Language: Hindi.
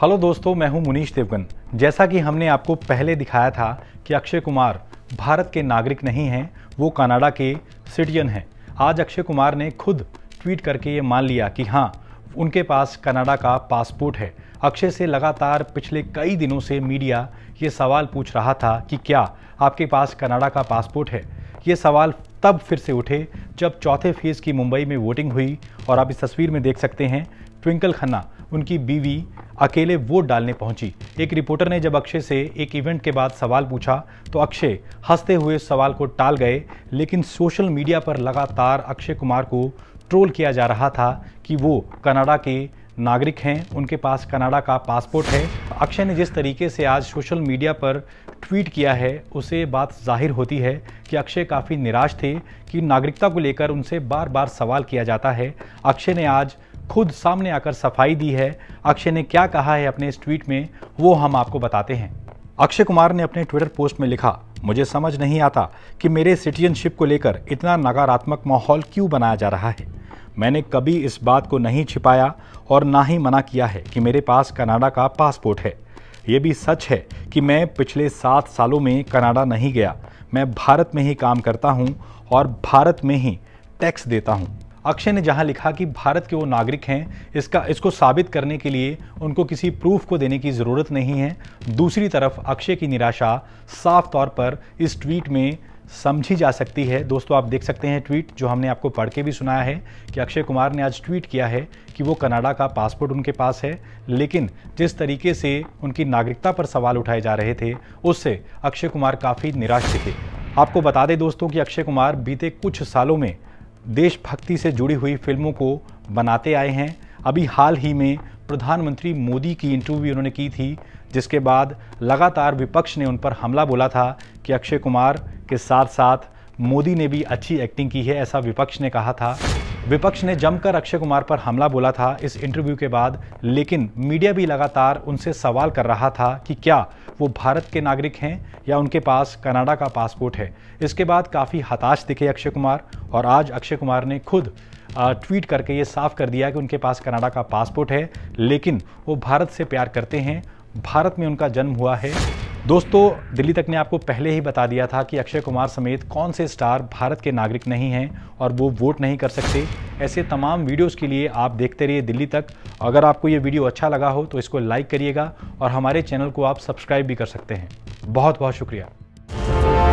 हेलो दोस्तों मैं हूं मुनीश देवगन जैसा कि हमने आपको पहले दिखाया था कि अक्षय कुमार भारत के नागरिक नहीं हैं वो कनाडा के सिटीजन हैं आज अक्षय कुमार ने खुद ट्वीट करके ये मान लिया कि हाँ उनके पास कनाडा का पासपोर्ट है अक्षय से लगातार पिछले कई दिनों से मीडिया ये सवाल पूछ रहा था कि क्या आपके पास कनाडा का पासपोर्ट है ये सवाल तब फिर से उठे जब चौथे फेज़ की मुंबई में वोटिंग हुई और आप इस तस्वीर में देख सकते हैं ट्विंकल खन्ना उनकी बीवी अकेले वोट डालने पहुंची एक रिपोर्टर ने जब अक्षय से एक इवेंट के बाद सवाल पूछा तो अक्षय हंसते हुए सवाल को टाल गए लेकिन सोशल मीडिया पर लगातार अक्षय कुमार को ट्रोल किया जा रहा था कि वो कनाडा के नागरिक हैं उनके पास कनाडा का पासपोर्ट है अक्षय ने जिस तरीके से आज सोशल मीडिया पर ट्वीट किया है उसे बात जाहिर होती है कि अक्षय काफ़ी निराश थे कि नागरिकता को लेकर उनसे बार बार सवाल किया जाता है अक्षय ने आज खुद सामने आकर सफाई दी है अक्षय ने क्या कहा है अपने इस ट्वीट में वो हम आपको बताते हैं अक्षय कुमार ने अपने ट्विटर पोस्ट में लिखा मुझे समझ नहीं आता कि मेरे सिटीजनशिप को लेकर इतना नकारात्मक माहौल क्यों बनाया जा रहा है मैंने कभी इस बात को नहीं छिपाया और ना ही मना किया है कि मेरे पास कनाडा का पासपोर्ट है ये भी सच है कि मैं पिछले सात सालों में कनाडा नहीं गया मैं भारत में ही काम करता हूँ और भारत में ही टैक्स देता हूँ अक्षय ने जहां लिखा कि भारत के वो नागरिक हैं इसका इसको साबित करने के लिए उनको किसी प्रूफ को देने की ज़रूरत नहीं है दूसरी तरफ अक्षय की निराशा साफ तौर पर इस ट्वीट में समझी जा सकती है दोस्तों आप देख सकते हैं ट्वीट जो हमने आपको पढ़ के भी सुनाया है कि अक्षय कुमार ने आज ट्वीट किया है कि वो कनाडा का पासपोर्ट उनके पास है लेकिन जिस तरीके से उनकी नागरिकता पर सवाल उठाए जा रहे थे उससे अक्षय कुमार काफ़ी निराश थे आपको बता दें दोस्तों कि अक्षय कुमार बीते कुछ सालों में देशभक्ति से जुड़ी हुई फिल्मों को बनाते आए हैं अभी हाल ही में प्रधानमंत्री मोदी की इंटरव्यू उन्होंने की थी जिसके बाद लगातार विपक्ष ने उन पर हमला बोला था कि अक्षय कुमार के साथ साथ मोदी ने भी अच्छी एक्टिंग की है ऐसा विपक्ष ने कहा था विपक्ष ने जमकर अक्षय कुमार पर हमला बोला था इस इंटरव्यू के बाद लेकिन मीडिया भी लगातार उनसे सवाल कर रहा था कि क्या वो भारत के नागरिक हैं या उनके पास कनाडा का पासपोर्ट है इसके बाद काफ़ी हताश दिखे अक्षय कुमार और आज अक्षय कुमार ने खुद ट्वीट करके ये साफ कर दिया कि उनके पास कनाडा का पासपोर्ट है लेकिन वो भारत से प्यार करते हैं भारत में उनका जन्म हुआ है दोस्तों दिल्ली तक ने आपको पहले ही बता दिया था कि अक्षय कुमार समेत कौन से स्टार भारत के नागरिक नहीं हैं और वो वोट नहीं कर सकते ऐसे तमाम वीडियोस के लिए आप देखते रहिए दिल्ली तक अगर आपको ये वीडियो अच्छा लगा हो तो इसको लाइक करिएगा और हमारे चैनल को आप सब्सक्राइब भी कर सकते हैं बहुत बहुत शुक्रिया